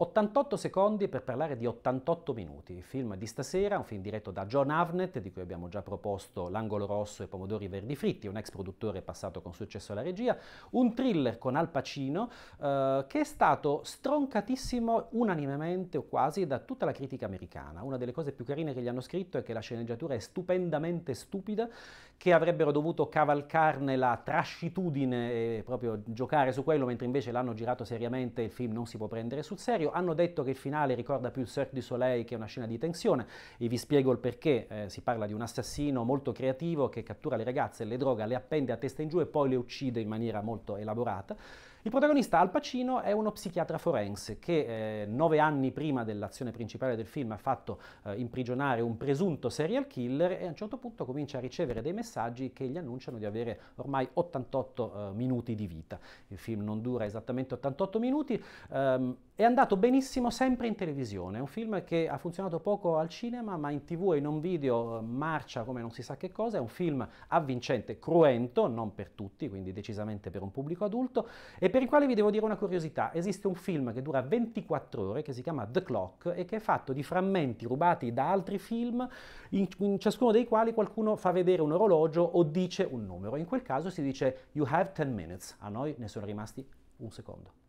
88 secondi per parlare di 88 minuti, il film di stasera, un film diretto da John Avnet, di cui abbiamo già proposto L'angolo rosso e Pomodori verdi fritti, un ex produttore passato con successo alla regia, un thriller con Al Pacino eh, che è stato stroncatissimo unanimemente o quasi da tutta la critica americana. Una delle cose più carine che gli hanno scritto è che la sceneggiatura è stupendamente stupida, che avrebbero dovuto cavalcarne la trascitudine e proprio giocare su quello, mentre invece l'hanno girato seriamente e il film non si può prendere sul serio contrario, hanno detto che il finale ricorda più il Cirque du Soleil che una scena di tensione e vi spiego il perché. Eh, si parla di un assassino molto creativo che cattura le ragazze, le droga, le appende a testa in giù e poi le uccide in maniera molto elaborata. Il protagonista Al Pacino è uno psichiatra forense che eh, nove anni prima dell'azione principale del film ha fatto eh, imprigionare un presunto serial killer e a un certo punto comincia a ricevere dei messaggi che gli annunciano di avere ormai 88 eh, minuti di vita. Il film non dura esattamente 88 minuti. Ehm, è andato benissimo sempre in televisione, è un film che ha funzionato poco al cinema, ma in tv e in un video eh, marcia come non si sa che cosa, è un film avvincente, cruento, non per tutti, quindi decisamente per un pubblico adulto, e per il quale vi devo dire una curiosità, esiste un film che dura 24 ore, che si chiama The Clock, e che è fatto di frammenti rubati da altri film, in, in ciascuno dei quali qualcuno fa vedere un orologio o dice un numero, in quel caso si dice You have 10 minutes, a noi ne sono rimasti un secondo.